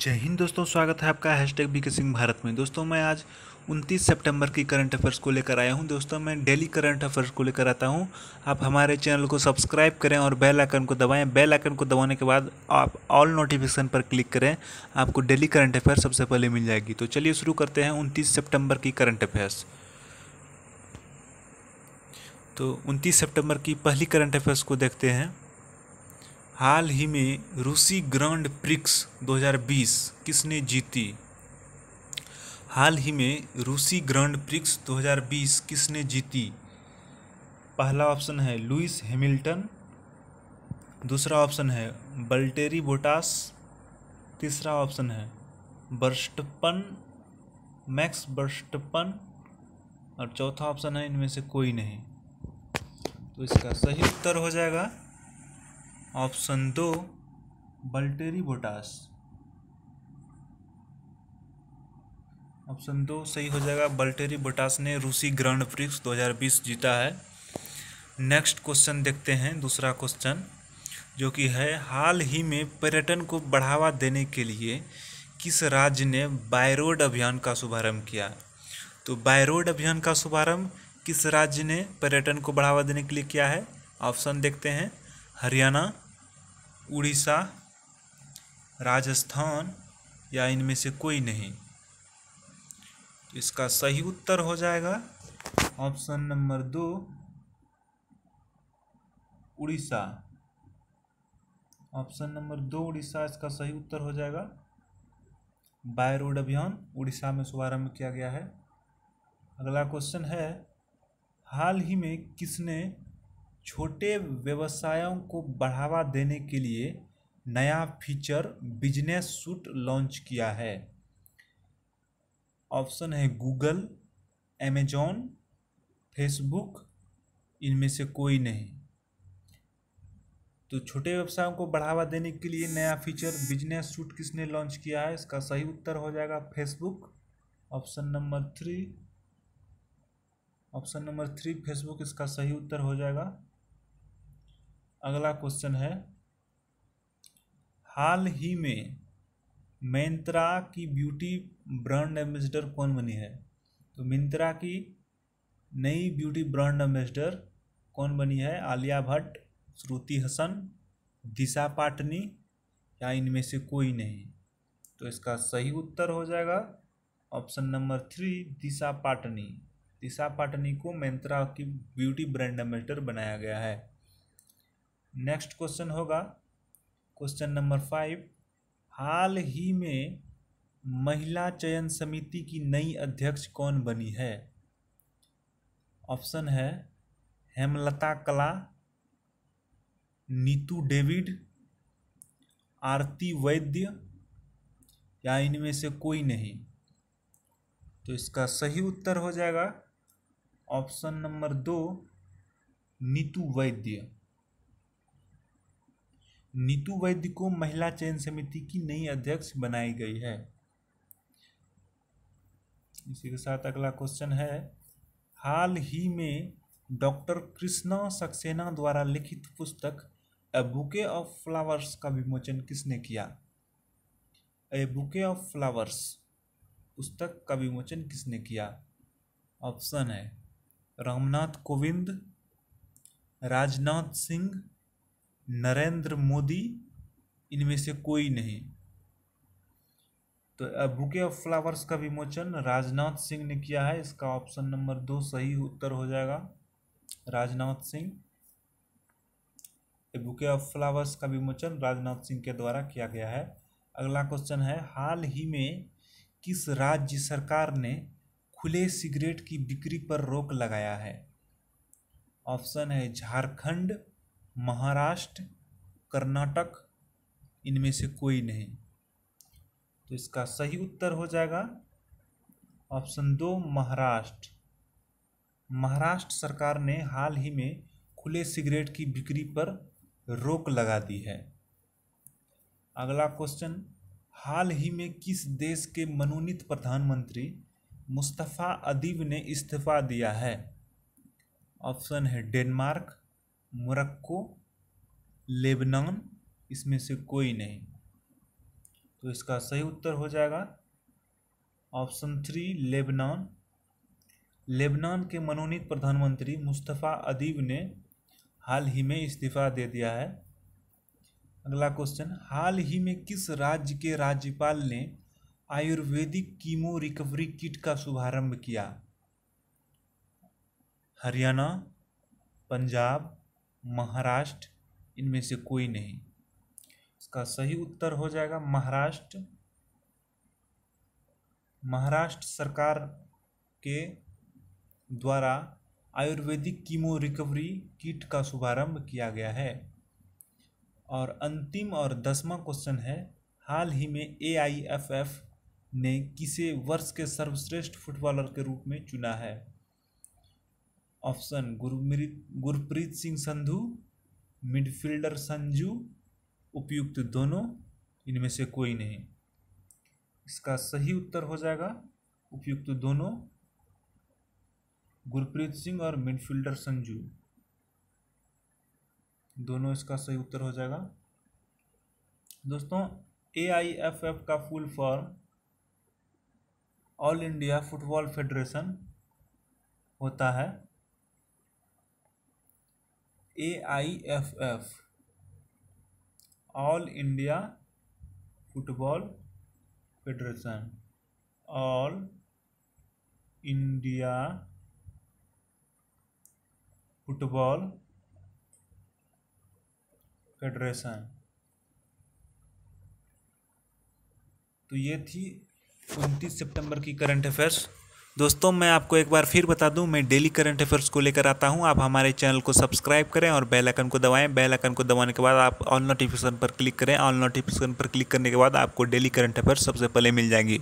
जय हिंद दोस्तों स्वागत है आपका hashtag BK Singh Bharat में दोस्तों मैं आज 29 सितंबर की करंट अफेयर्स को लेकर आया हूं दोस्तों मैं डेली करंट अफेयर्स को लेकर आता हूं आप हमारे चैनल को सब्सक्राइब करें और बेल आइकन को दबाएं बेल आइकन को दबाने के बाद आप ऑल नोटिफिकेशन पर क्लिक करें आपको डेली करंट अफेयर सबसे पहले मिल जाएगी तो चलिए शुरू करते हैं उनतीस सेप्टेम्बर की करंट अफेयर्स तो उनतीस सेप्टेम्बर की पहली करंट अफेयर्स को देखते हैं हाल ही में रूसी ग्रैंड प्रिक्स 2020 किसने जीती हाल ही में रूसी ग्रैंड प्रिक्स 2020 किसने जीती पहला ऑप्शन है लुइस हैमिल्टन दूसरा ऑप्शन है बल्टेरी बोटास तीसरा ऑप्शन है बर्स्टपन मैक्स बर्स्टपन और चौथा ऑप्शन है इनमें से कोई नहीं तो इसका सही उत्तर हो जाएगा ऑप्शन दो बल्टेरी बोटास ऑप्शन दो सही हो जाएगा बल्टेरी बोटास ने रूसी ग्रैंड प्रिक्स 2020 जीता है नेक्स्ट क्वेश्चन देखते हैं दूसरा क्वेश्चन जो कि है हाल ही में पर्यटन को बढ़ावा देने के लिए किस राज्य ने बायरोड अभियान का शुभारंभ किया तो बायरोड अभियान का शुभारंभ किस राज्य ने पर्यटन को बढ़ावा देने के लिए किया है ऑप्शन देखते हैं हरियाणा उड़ीसा राजस्थान या इनमें से कोई नहीं इसका सही उत्तर हो जाएगा ऑप्शन नंबर दो उड़ीसा ऑप्शन नंबर दो उड़ीसा इसका सही उत्तर हो जाएगा बाय रोड अभियान उड़ीसा में शुभारंभ किया गया है अगला क्वेश्चन है हाल ही में किसने छोटे व्यवसायों को बढ़ावा देने के लिए नया फीचर बिजनेस सूट लॉन्च किया है ऑप्शन है गूगल एमेजॉन फेसबुक इनमें से कोई नहीं तो छोटे व्यवसायों को बढ़ावा देने के लिए नया फीचर बिजनेस सूट किसने लॉन्च किया है इसका सही उत्तर हो जाएगा Facebook option number three option number three Facebook इसका सही उत्तर हो जाएगा अगला क्वेश्चन है हाल ही में मिंत्रा की ब्यूटी ब्रांड एम्बेसडर कौन बनी है तो मिंत्रा की नई ब्यूटी ब्रांड एम्बेसडर कौन बनी है आलिया भट्ट श्रुति हसन दिशा पाटनी या इनमें से कोई नहीं तो इसका सही उत्तर हो जाएगा option number three Disha Patani Disha Patani को मिंत्रा की ब्यूटी ब्रांड एम्बेसडर बनाया गया है नेक्स्ट क्वेश्चन होगा क्वेश्चन नंबर फाइव हाल ही में महिला चयन समिति की नई अध्यक्ष कौन बनी है ऑप्शन है हेमलता कला नीतू डेविड आरती वैद्य या इनमें से कोई नहीं तो इसका सही उत्तर हो जाएगा ऑप्शन नंबर दो नीतू वैद्य नीतू वैद्य को महिला चयन समिति की नई अध्यक्ष बनाई गई है इसी के साथ अगला क्वेश्चन है हाल ही में डॉक्टर कृष्णा सक्सेना द्वारा लिखित पुस्तक ए बुके ऑफ फ्लावर्स का विमोचन किसने किया ए बुके ऑफ फ्लावर्स पुस्तक का विमोचन किसने किया ऑप्शन है रामनाथ कोविंद राजनाथ सिंह नरेंद्र मोदी इनमें से कोई नहीं तो बुके ऑफ फ्लावर्स का विमोचन राजनाथ सिंह ने किया है इसका ऑप्शन नंबर दो सही उत्तर हो जाएगा Rajnath Singh bouquet of flowers का विमोचन राजनाथ सिंह के द्वारा किया गया है अगला क्वेश्चन है हाल ही में किस राज्य सरकार ने खुले सिगरेट की बिक्री पर रोक लगाया है ऑप्शन है झारखंड महाराष्ट्र कर्नाटक इनमें से कोई नहीं तो इसका सही उत्तर हो जाएगा ऑप्शन दो महाराष्ट्र महाराष्ट्र सरकार ने हाल ही में खुले सिगरेट की बिक्री पर रोक लगा दी है अगला क्वेश्चन हाल ही में किस देश के मनोनीत प्रधानमंत्री मुस्तफ़ा अदीब ने इस्तीफा दिया है ऑप्शन है डेनमार्क मोरक्को लेबनान इसमें से कोई नहीं तो इसका सही उत्तर हो जाएगा ऑप्शन थ्री लेबनान लेबनान के मनोनीत प्रधानमंत्री मुस्तफ़ा अदीब ने हाल ही में इस्तीफ़ा दे दिया है अगला क्वेश्चन हाल ही में किस राज्य के राज्यपाल ने आयुर्वेदिक कीमो रिकवरी किट का शुभारंभ किया हरियाणा पंजाब महाराष्ट्र इनमें से कोई नहीं इसका सही उत्तर हो जाएगा महाराष्ट्र महाराष्ट्र सरकार के द्वारा आयुर्वेदिक कीमो रिकवरी किट का शुभारंभ किया गया है और अंतिम और दसवां क्वेश्चन है हाल ही में ए ने किसे वर्ष के सर्वश्रेष्ठ फुटबॉलर के रूप में चुना है ऑप्शन गुरमीत गुरप्रीत सिंह संधू मिडफील्डर संजू उपयुक्त दोनों इनमें से कोई नहीं इसका सही उत्तर हो जाएगा उपयुक्त दोनों गुरप्रीत सिंह और मिडफील्डर संजू दोनों इसका सही उत्तर हो जाएगा दोस्तों ए आई एफ एफ का full form all India football federation होता है A I F F all India football federation all India football federation तो ये थी उनतीस सितंबर की करंट अफेयर्स दोस्तों मैं आपको एक बार फिर बता दूं मैं डेली करंट अफेयर्स को लेकर आता हूं आप हमारे चैनल को सब्सक्राइब करें और बेल आइकन को दबाएं बेल आइकन को दबाने के बाद आप ऑल नोटिफिकेशन पर क्लिक करें ऑल नोटिफिकेशन पर क्लिक करने के बाद आपको डेली करंट अफेयर्स सबसे पहले मिल जाएंगी